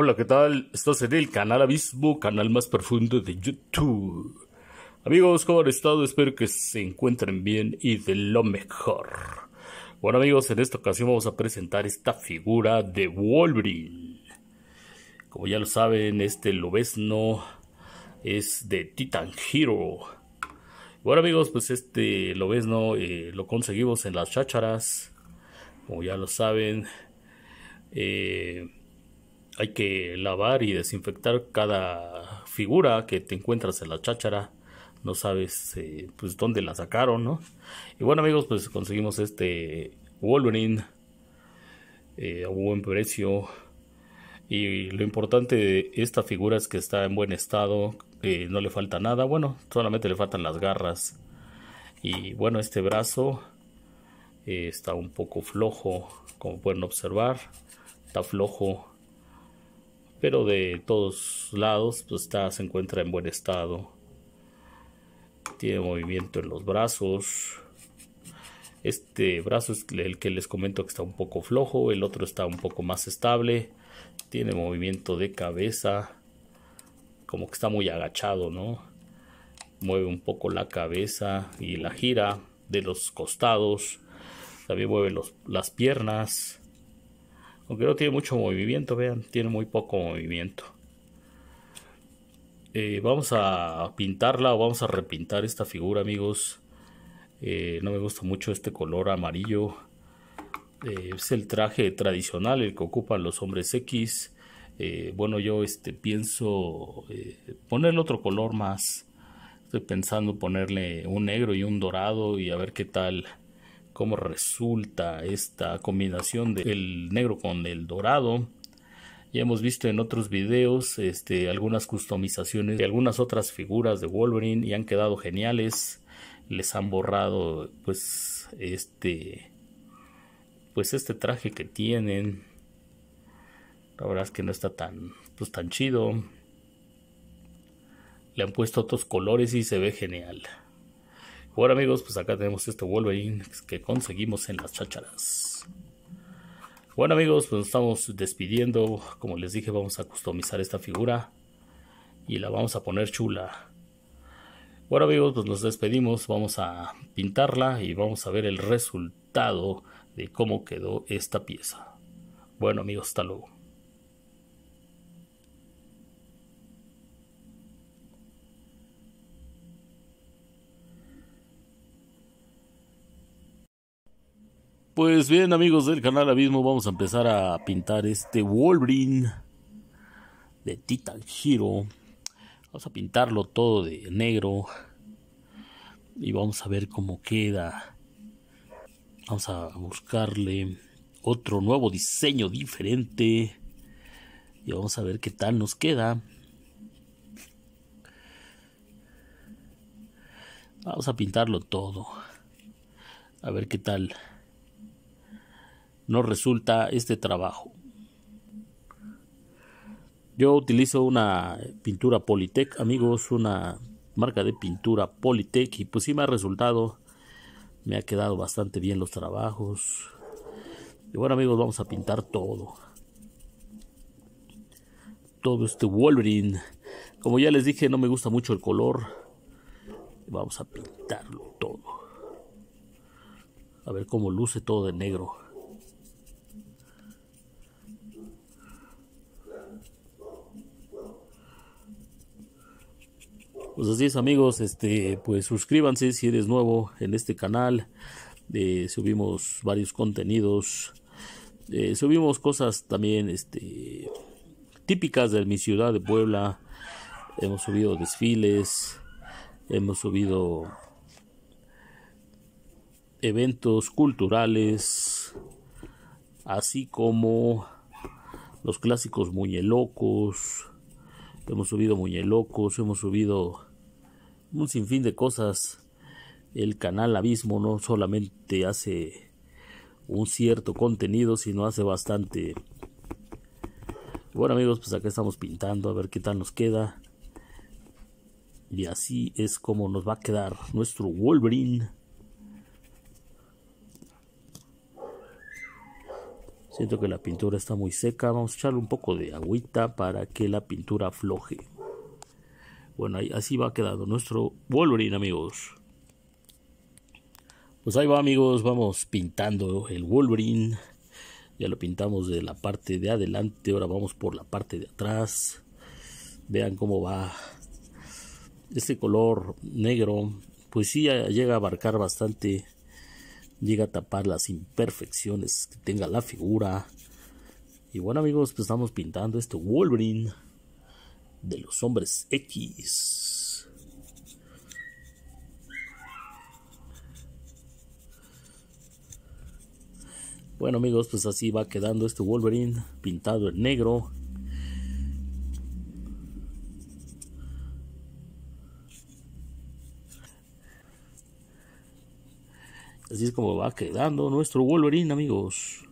Hola, ¿qué tal? Estás en el canal Abismo, canal más profundo de YouTube. Amigos, ¿cómo han estado? Espero que se encuentren bien y de lo mejor. Bueno amigos, en esta ocasión vamos a presentar esta figura de Wolverine. Como ya lo saben, este lobesno es de Titan Hero. Bueno amigos, pues este lobesno eh, lo conseguimos en las chácharas. Como ya lo saben. Eh, hay que lavar y desinfectar cada figura que te encuentras en la cháchara. No sabes eh, pues dónde la sacaron, ¿no? Y bueno amigos, pues conseguimos este Wolverine eh, a buen precio. Y lo importante de esta figura es que está en buen estado, eh, no le falta nada. Bueno, solamente le faltan las garras. Y bueno, este brazo está un poco flojo, como pueden observar. Está flojo pero de todos lados pues, está, se encuentra en buen estado. Tiene movimiento en los brazos. Este brazo es el que les comento que está un poco flojo, el otro está un poco más estable. Tiene movimiento de cabeza, como que está muy agachado, ¿no? Mueve un poco la cabeza y la gira de los costados. También mueve las piernas aunque no tiene mucho movimiento, vean, tiene muy poco movimiento. Eh, vamos a pintarla o vamos a repintar esta figura, amigos. Eh, no me gusta mucho este color amarillo. Eh, es el traje tradicional, el que ocupan los hombres X. bueno, yo este, pienso ponerle otro color más. Estoy pensando ponerle un negro y un dorado y a ver qué tal cómo resulta esta combinación del negro con el dorado. Ya hemos visto en otros videos este, algunas customizaciones de algunas otras figuras de Wolverine y han quedado geniales. Les han borrado pues este pues este traje que tienen. La verdad es que no está tan pues, tan chido. Le han puesto otros colores y se ve genial. Bueno amigos, pues acá tenemos este Wolverine que conseguimos en las chácharas. Bueno amigos, pues nos estamos despidiendo. Como les dije, vamos a customizar esta figura. Y la vamos a poner chula. Bueno amigos, pues nos despedimos. Vamos a pintarla y vamos a ver el resultado de cómo quedó esta pieza. Bueno amigos, hasta luego. Pues bien, amigos del canal Abismo, vamos a empezar a pintar este Wolverine de Titan Hero. Vamos a pintarlo todo de negro y vamos a ver cómo queda. Vamos a buscarle otro nuevo diseño diferente y vamos a ver qué tal nos queda. Vamos a pintarlo todo. A ver qué tal. No resulta este trabajo. Yo utilizo una pintura Politec, amigos, una marca de pintura Politec y pues sí me ha resultado, me ha quedado bastante bien los trabajos. Y bueno amigos, vamos a pintar todo. Todo este Wolverine. Como ya les dije, no me gusta mucho el color. Vamos a pintarlo todo. A ver cómo luce todo de negro. Pues así es amigos, este, pues suscríbanse si eres nuevo en este canal. Eh, subimos varios contenidos. Eh, subimos cosas también este, típicas de mi ciudad de Puebla. Hemos subido desfiles. Hemos subido eventos culturales. Así como los clásicos muñelocos. Hemos subido muñelocos. Hemos subido un sinfín de cosas. El canal Abismo no solamente hace un cierto contenido, sino hace bastante. Bueno amigos, pues acá estamos pintando a ver qué tal nos queda. Y así es como nos va a quedar nuestro Wolverine. Siento que la pintura está muy seca. Vamos a echarle un poco de agüita para que la pintura afloje. Bueno, así va quedando nuestro Wolverine, amigos. Pues ahí va, amigos, vamos pintando el Wolverine. Ya lo pintamos de la parte de adelante, ahora vamos por la parte de atrás. Vean cómo va este color negro. Pues sí, llega a abarcar bastante, llega a tapar las imperfecciones que tenga la figura. Y bueno amigos, pues estamos pintando este Wolverine de los hombres X. Bueno amigos, pues así va quedando este Wolverine pintado en negro. Así es como va quedando nuestro Wolverine amigos.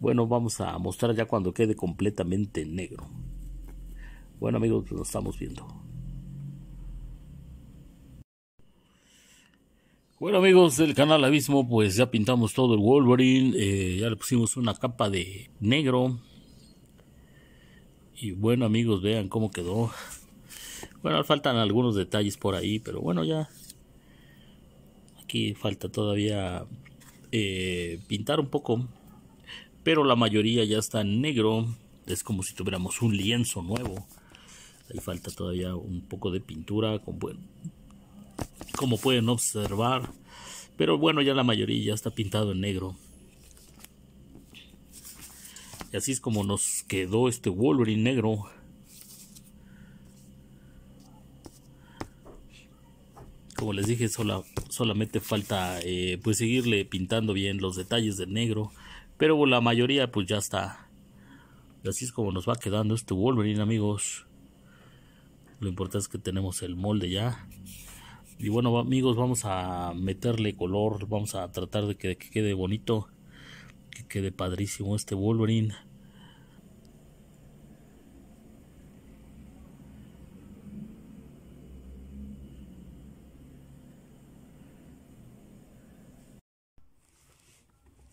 Bueno, vamos a mostrar ya cuando quede completamente negro. Bueno amigos, lo estamos viendo. Bueno amigos del canal Abismo, pues ya pintamos todo el Wolverine, eh, ya le pusimos una capa de negro. Y bueno amigos, vean cómo quedó. Bueno, faltan algunos detalles por ahí, pero bueno ya. Aquí falta todavía eh, pintar un poco pero la mayoría ya está en negro. Es como si tuviéramos un lienzo nuevo. Ahí falta todavía un poco de pintura, como pueden, observar. Pero bueno, ya la mayoría ya está pintado en negro. Y así es como nos quedó este Wolverine negro. Como les dije, solamente falta eh, pues seguirle pintando bien los detalles de negro. Pero pues, la mayoría pues ya está. Así es como nos va quedando este Wolverine amigos. Lo importante es que tenemos el molde ya. Y bueno amigos vamos a meterle color. Vamos a tratar de que, quede bonito. Que quede padrísimo este Wolverine.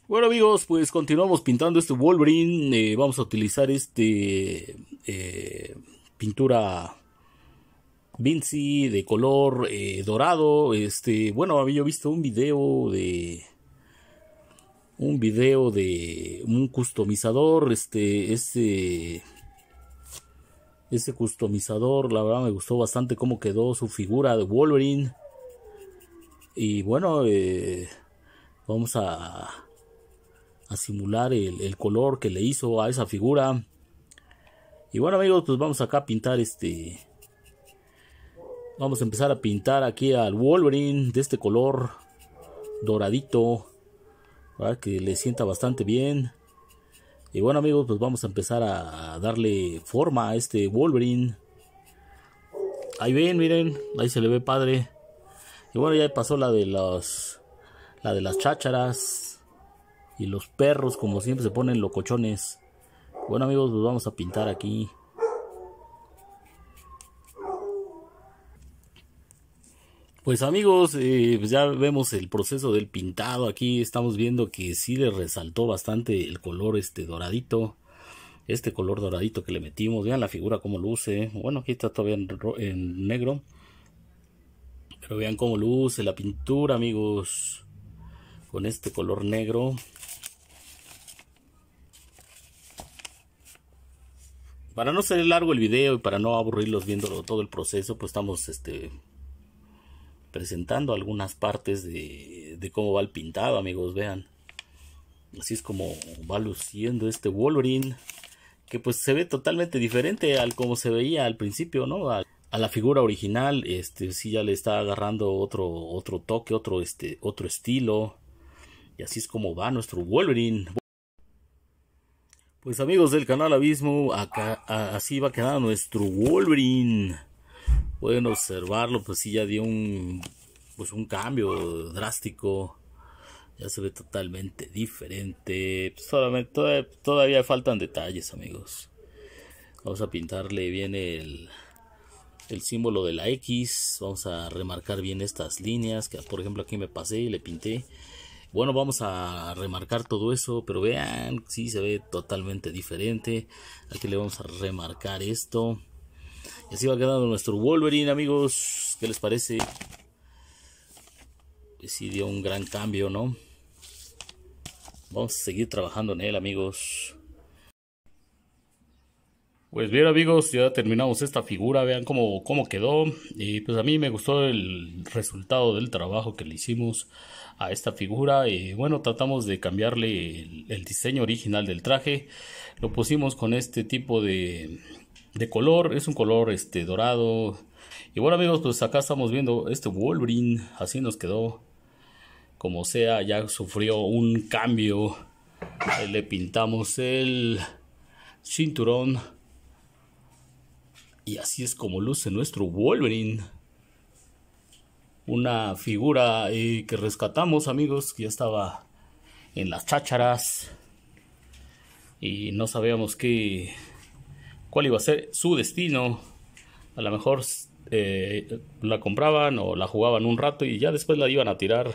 Bueno amigos, pues continuamos pintando este Wolverine. Eh, vamos a utilizar este eh, pintura Vinci de color eh, dorado. Este, bueno, había visto un video de un video de un customizador. Este, este, ese customizador, la verdad me gustó bastante cómo quedó su figura de Wolverine. Y bueno, vamos a simular el, color que le hizo a esa figura. Y bueno amigos, pues vamos acá a pintar este... Vamos a empezar a pintar aquí al Wolverine de este color doradito. para Que le sienta bastante bien. Y bueno amigos, pues vamos a empezar a darle forma a este Wolverine. Ahí ven, miren, ahí se le ve padre. Y bueno, ya pasó la de las la de las chácharas. Y los perros, como siempre, se ponen locochones. Bueno, amigos, los vamos a pintar aquí. Pues amigos, eh, pues ya vemos el proceso del pintado. Aquí estamos viendo que sí le resaltó bastante el color este doradito. Este color doradito que le metimos. Vean la figura cómo luce. Bueno, aquí está todavía en, en negro. Pero vean cómo luce la pintura, amigos con este color negro para no ser largo el video y para no aburrirlos viendo todo el proceso pues estamos este presentando algunas partes de, cómo va el pintado amigos vean así es como va luciendo este Wolverine que pues se ve totalmente diferente al como se veía al principio no a, la figura original este sí ya le está agarrando otro otro toque otro este otro estilo y así es como va nuestro Wolverine. Pues amigos del canal Abismo, acá así va a quedar nuestro Wolverine. Pueden observarlo, pues sí ya dio un pues un cambio drástico. Ya se ve totalmente diferente. Pues solamente todavía, faltan detalles, amigos. Vamos a pintarle bien el, el símbolo de la X. Vamos a remarcar bien estas líneas que por ejemplo aquí me pasé y le pinté. Bueno, vamos a remarcar todo eso, pero vean, sí se ve totalmente diferente. Aquí le vamos a remarcar esto. Y así va quedando nuestro Wolverine, amigos. ¿Qué les parece? Pues sí dio un gran cambio, ¿no? Vamos a seguir trabajando en él, amigos. Pues bien amigos, ya terminamos esta figura, vean cómo, cómo quedó. Y pues a mí me gustó el resultado del trabajo que le hicimos a esta figura. Y bueno, tratamos de cambiarle el, diseño original del traje. Lo pusimos con este tipo de, color, es un color este dorado. Y bueno amigos, pues acá estamos viendo este Wolverine, así nos quedó. Como sea, ya sufrió un cambio. le pintamos el cinturón y así es como luce nuestro Wolverine. Una figura eh, que rescatamos, amigos, que ya estaba en las chácharas. Y no sabíamos qué, cuál iba a ser su destino. A lo mejor eh, la compraban o la jugaban un rato y ya después la iban a tirar.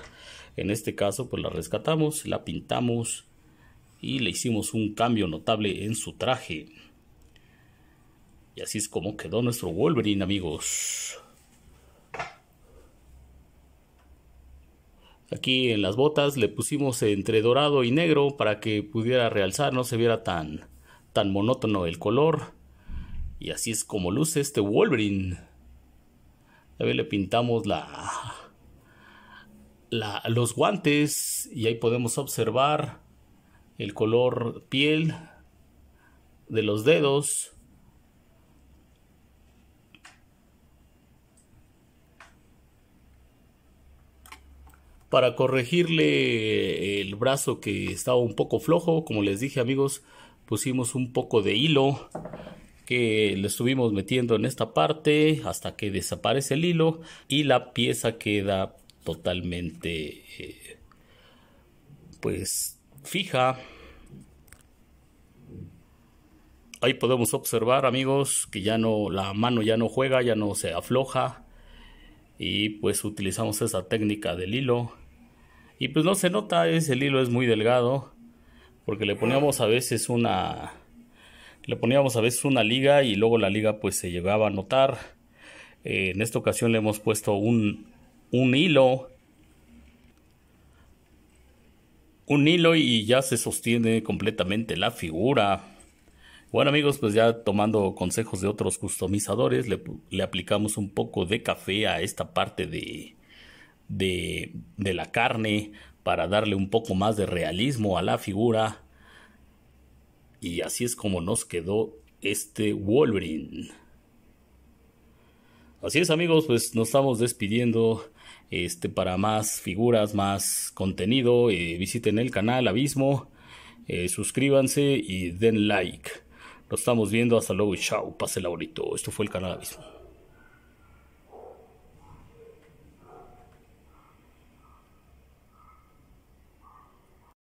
En este caso, pues la rescatamos, la pintamos y le hicimos un cambio notable en su traje. Y así es como quedó nuestro Wolverine, amigos. Aquí en las botas le pusimos entre dorado y negro para que pudiera realzar, no se viera tan, tan monótono el color. Y así es como luce este Wolverine. A ver le pintamos la, la, los guantes y ahí podemos observar el color piel de los dedos para corregirle eh, el brazo que estaba un poco flojo. Como les dije amigos, pusimos un poco de hilo que le estuvimos metiendo en esta parte hasta que desaparece el hilo y la pieza queda totalmente eh, pues fija ahí podemos observar amigos que ya no la mano ya no juega ya no se afloja y pues utilizamos esa técnica del hilo y pues no se nota, es, el hilo es muy delgado, porque le poníamos a veces una... Le poníamos a veces una liga y luego la liga pues se llegaba a notar. Eh, en esta ocasión le hemos puesto un, un hilo. Un hilo y ya se sostiene completamente la figura. Bueno amigos, pues ya tomando consejos de otros customizadores, le, aplicamos un poco de café a esta parte de, de, la carne para darle un poco más de realismo a la figura. Y así es como nos quedó este Wolverine. Así es amigos, pues nos estamos despidiendo. Este, para más figuras, más contenido, eh, visiten el canal Abismo, eh, suscríbanse y den like. nos estamos viendo, hasta luego y chao, pase bonito. Esto fue el canal Abismo.